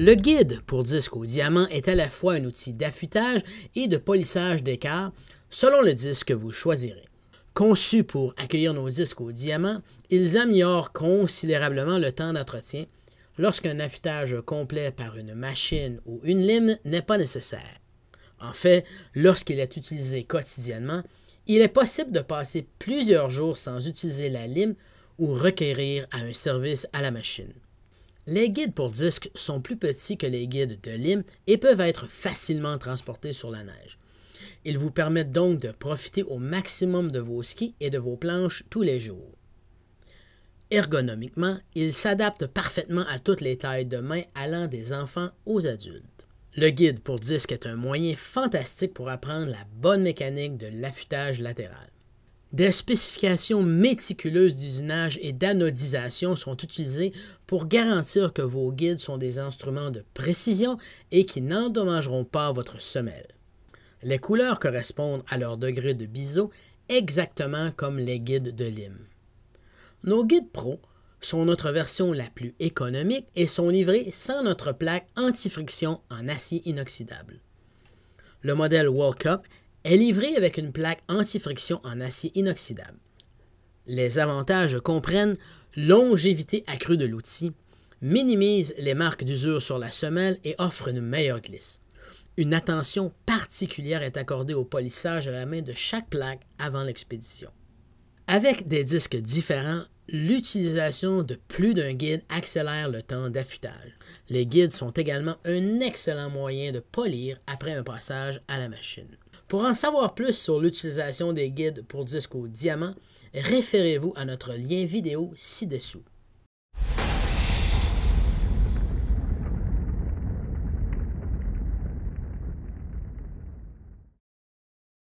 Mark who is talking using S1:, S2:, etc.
S1: Le guide pour disque au diamant est à la fois un outil d'affûtage et de polissage d'écart selon le disque que vous choisirez. Conçu pour accueillir nos disques au diamant, ils améliorent considérablement le temps d'entretien lorsqu'un affûtage complet par une machine ou une lime n'est pas nécessaire. En fait, lorsqu'il est utilisé quotidiennement, il est possible de passer plusieurs jours sans utiliser la lime ou requérir à un service à la machine. Les guides pour disques sont plus petits que les guides de lime et peuvent être facilement transportés sur la neige. Ils vous permettent donc de profiter au maximum de vos skis et de vos planches tous les jours. Ergonomiquement, ils s'adaptent parfaitement à toutes les tailles de main allant des enfants aux adultes. Le guide pour disques est un moyen fantastique pour apprendre la bonne mécanique de l'affûtage latéral. Des spécifications méticuleuses d'usinage et d'anodisation sont utilisées pour garantir que vos guides sont des instruments de précision et qui n'endommageront pas votre semelle. Les couleurs correspondent à leur degré de biseau exactement comme les guides de lime. Nos guides pro sont notre version la plus économique et sont livrés sans notre plaque anti-friction en acier inoxydable. Le modèle World Cup est livré avec une plaque anti-friction en acier inoxydable. Les avantages comprennent longévité accrue de l'outil, minimise les marques d'usure sur la semelle et offre une meilleure glisse. Une attention particulière est accordée au polissage à la main de chaque plaque avant l'expédition. Avec des disques différents, l'utilisation de plus d'un guide accélère le temps d'affûtage. Les guides sont également un excellent moyen de polir après un passage à la machine. Pour en savoir plus sur l'utilisation des guides pour disques au diamant, référez-vous à notre lien vidéo ci-dessous.